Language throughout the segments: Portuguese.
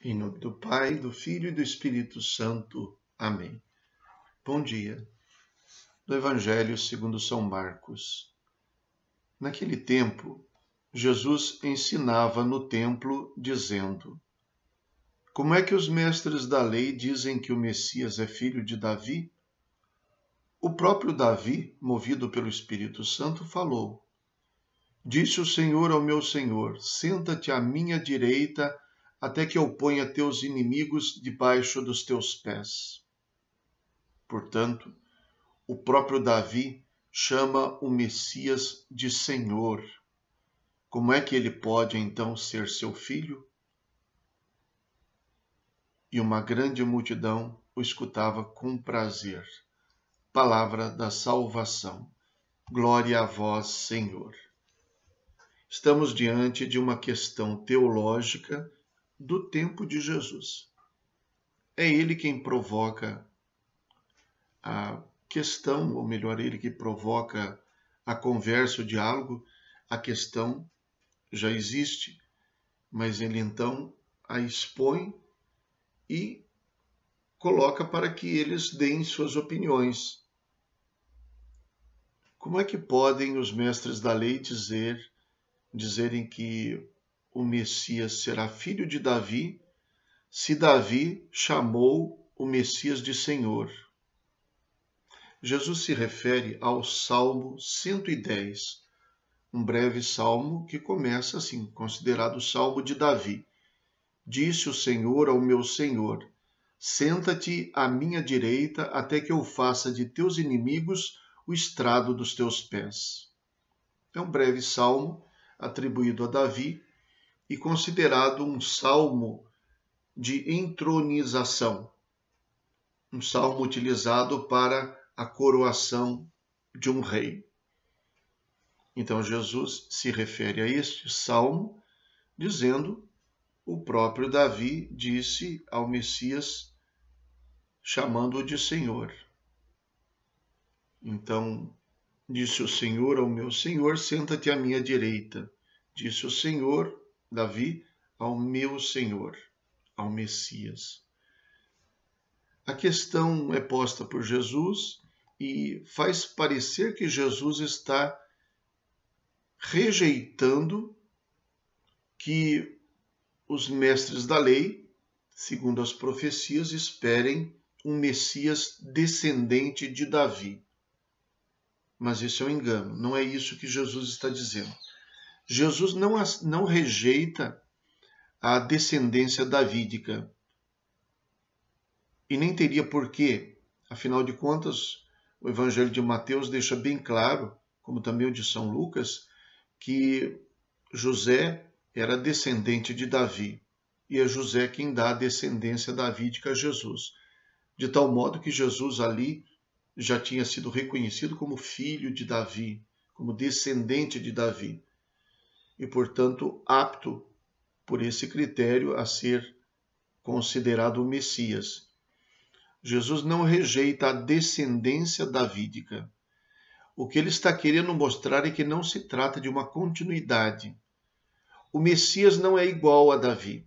Em nome do Pai, do Filho e do Espírito Santo. Amém. Bom dia. Do Evangelho segundo São Marcos. Naquele tempo, Jesus ensinava no templo, dizendo: Como é que os mestres da lei dizem que o Messias é filho de Davi? O próprio Davi, movido pelo Espírito Santo, falou: Disse o Senhor ao meu Senhor: Senta-te à minha direita até que eu ponha teus inimigos debaixo dos teus pés. Portanto, o próprio Davi chama o Messias de Senhor. Como é que ele pode então ser seu filho? E uma grande multidão o escutava com prazer. Palavra da salvação. Glória a vós, Senhor. Estamos diante de uma questão teológica do tempo de Jesus. É ele quem provoca a questão, ou melhor, ele que provoca a conversa, o diálogo. A questão já existe, mas ele então a expõe e coloca para que eles deem suas opiniões. Como é que podem os mestres da lei dizer dizerem que o Messias será filho de Davi, se Davi chamou o Messias de Senhor. Jesus se refere ao Salmo 110, um breve salmo que começa assim, considerado o Salmo de Davi. Disse o Senhor ao meu Senhor: Senta-te à minha direita até que eu faça de teus inimigos o estrado dos teus pés. É um breve salmo atribuído a Davi, e considerado um salmo de entronização, um salmo utilizado para a coroação de um rei. Então Jesus se refere a este salmo dizendo: o próprio Davi disse ao Messias, chamando-o de Senhor. Então, disse o Senhor ao meu Senhor: senta-te à minha direita. Disse o Senhor Davi ao meu Senhor, ao Messias. A questão é posta por Jesus e faz parecer que Jesus está rejeitando que os mestres da lei, segundo as profecias, esperem um Messias descendente de Davi. Mas isso é um engano, não é isso que Jesus está dizendo. Jesus não, não rejeita a descendência davídica. E nem teria porquê, afinal de contas, o Evangelho de Mateus deixa bem claro, como também o de São Lucas, que José era descendente de Davi, e é José quem dá a descendência davídica a Jesus, de tal modo que Jesus ali já tinha sido reconhecido como filho de Davi, como descendente de Davi e, portanto, apto por esse critério a ser considerado o Messias. Jesus não rejeita a descendência davídica. O que ele está querendo mostrar é que não se trata de uma continuidade. O Messias não é igual a Davi.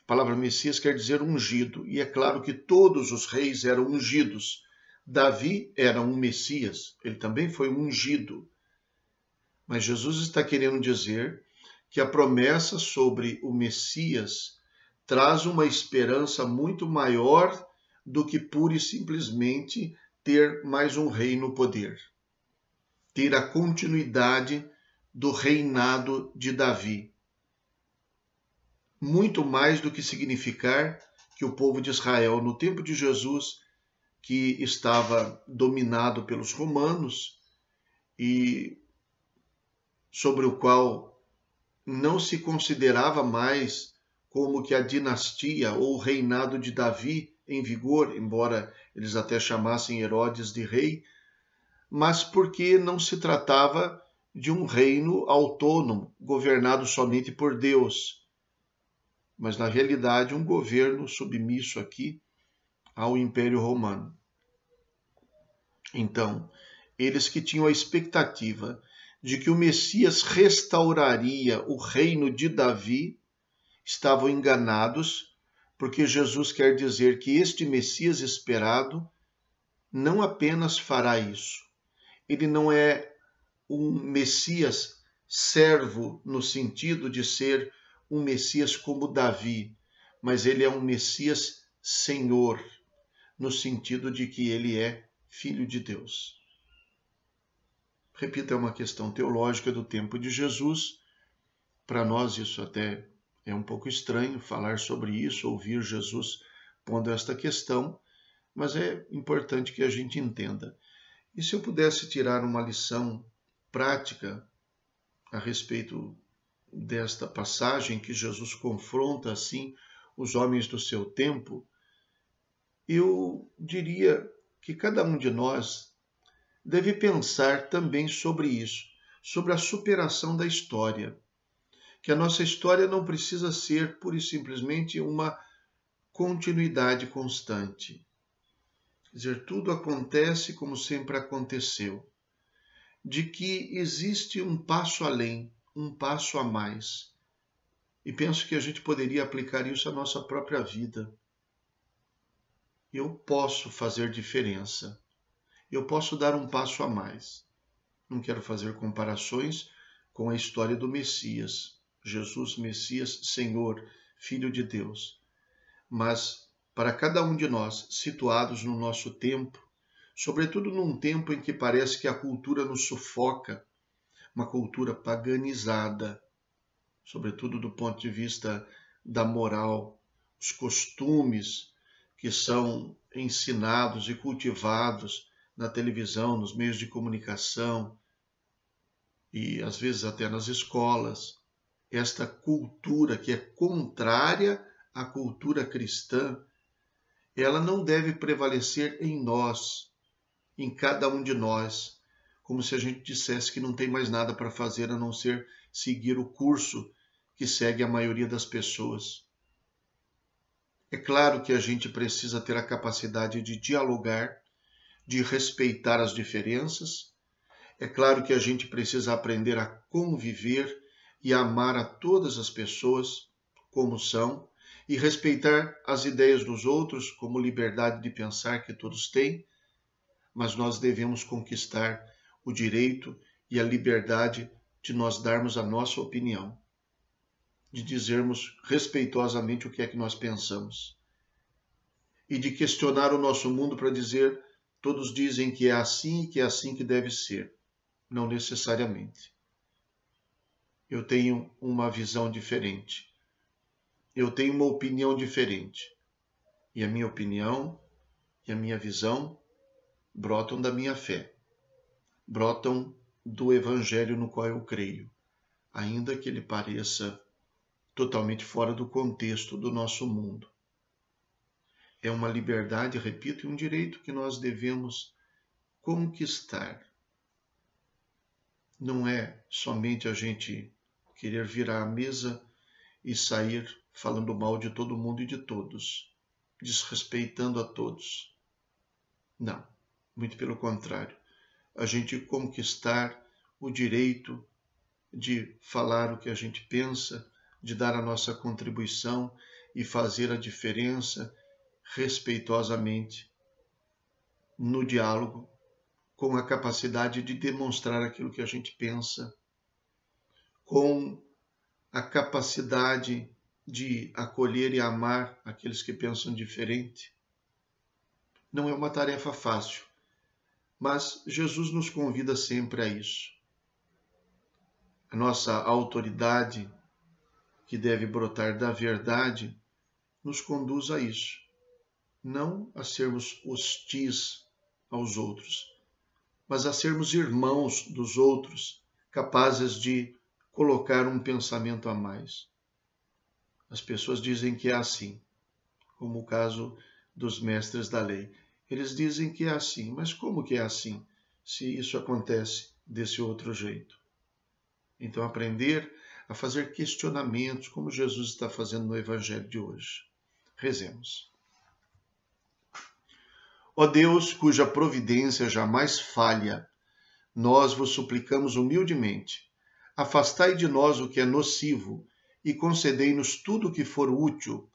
A palavra Messias quer dizer ungido, e é claro que todos os reis eram ungidos. Davi era um Messias, ele também foi um ungido. Mas Jesus está querendo dizer que a promessa sobre o Messias traz uma esperança muito maior do que pura e simplesmente ter mais um rei no poder. Ter a continuidade do reinado de Davi. Muito mais do que significar que o povo de Israel, no tempo de Jesus, que estava dominado pelos romanos e sobre o qual não se considerava mais como que a dinastia ou o reinado de Davi em vigor, embora eles até chamassem Herodes de rei, mas porque não se tratava de um reino autônomo, governado somente por Deus, mas na realidade um governo submisso aqui ao Império Romano. Então, eles que tinham a expectativa de que o Messias restauraria o reino de Davi estavam enganados, porque Jesus quer dizer que este Messias esperado não apenas fará isso, ele não é um Messias servo no sentido de ser um Messias como Davi, mas ele é um Messias Senhor, no sentido de que ele é filho de Deus. Repita, é uma questão teológica do tempo de Jesus. Para nós, isso até é um pouco estranho falar sobre isso, ouvir Jesus pondo esta questão, mas é importante que a gente entenda. E se eu pudesse tirar uma lição prática a respeito desta passagem que Jesus confronta assim os homens do seu tempo, eu diria que cada um de nós deve pensar também sobre isso, sobre a superação da história. Que a nossa história não precisa ser pura e simplesmente uma continuidade constante. Quer dizer, tudo acontece como sempre aconteceu. De que existe um passo além, um passo a mais. E penso que a gente poderia aplicar isso à nossa própria vida. Eu posso fazer diferença eu posso dar um passo a mais. Não quero fazer comparações com a história do Messias, Jesus Messias, Senhor, Filho de Deus. Mas para cada um de nós, situados no nosso tempo, sobretudo num tempo em que parece que a cultura nos sufoca, uma cultura paganizada, sobretudo do ponto de vista da moral, os costumes que são ensinados e cultivados na televisão, nos meios de comunicação e às vezes até nas escolas, esta cultura que é contrária à cultura cristã, ela não deve prevalecer em nós, em cada um de nós, como se a gente dissesse que não tem mais nada para fazer a não ser seguir o curso que segue a maioria das pessoas. É claro que a gente precisa ter a capacidade de dialogar de respeitar as diferenças. É claro que a gente precisa aprender a conviver e amar a todas as pessoas como são e respeitar as ideias dos outros como liberdade de pensar que todos têm, mas nós devemos conquistar o direito e a liberdade de nós darmos a nossa opinião, de dizermos respeitosamente o que é que nós pensamos e de questionar o nosso mundo para dizer Todos dizem que é assim e que é assim que deve ser. Não necessariamente. Eu tenho uma visão diferente. Eu tenho uma opinião diferente. E a minha opinião e a minha visão brotam da minha fé, brotam do evangelho no qual eu creio, ainda que ele pareça totalmente fora do contexto do nosso mundo é uma liberdade, repito, e um direito que nós devemos conquistar. Não é somente a gente querer virar a mesa e sair falando mal de todo mundo e de todos, desrespeitando a todos. Não, muito pelo contrário. A gente conquistar o direito de falar o que a gente pensa, de dar a nossa contribuição e fazer a diferença respeitosamente, no diálogo, com a capacidade de demonstrar aquilo que a gente pensa, com a capacidade de acolher e amar aqueles que pensam diferente. Não é uma tarefa fácil, mas Jesus nos convida sempre a isso. A nossa autoridade, que deve brotar da verdade, nos conduz a isso não a sermos hostis aos outros, mas a sermos irmãos dos outros, capazes de colocar um pensamento a mais. As pessoas dizem que é assim, como o caso dos mestres da lei. Eles dizem que é assim, mas como que é assim, se isso acontece desse outro jeito? Então, aprender a fazer questionamentos, como Jesus está fazendo no Evangelho de hoje. Rezemos. Ó Deus, cuja providência jamais falha, nós vos suplicamos humildemente, afastai de nós o que é nocivo e concedei-nos tudo o que for útil,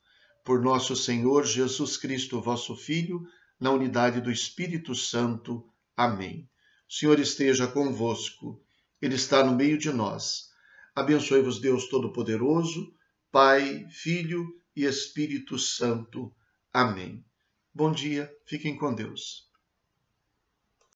por nosso Senhor Jesus Cristo, vosso Filho, na unidade do Espírito Santo. Amém. O Senhor esteja convosco, Ele está no meio de nós. Abençoe-vos, Deus Todo-Poderoso, Pai, Filho e Espírito Santo. Amém. Bom dia, fiquem com Deus.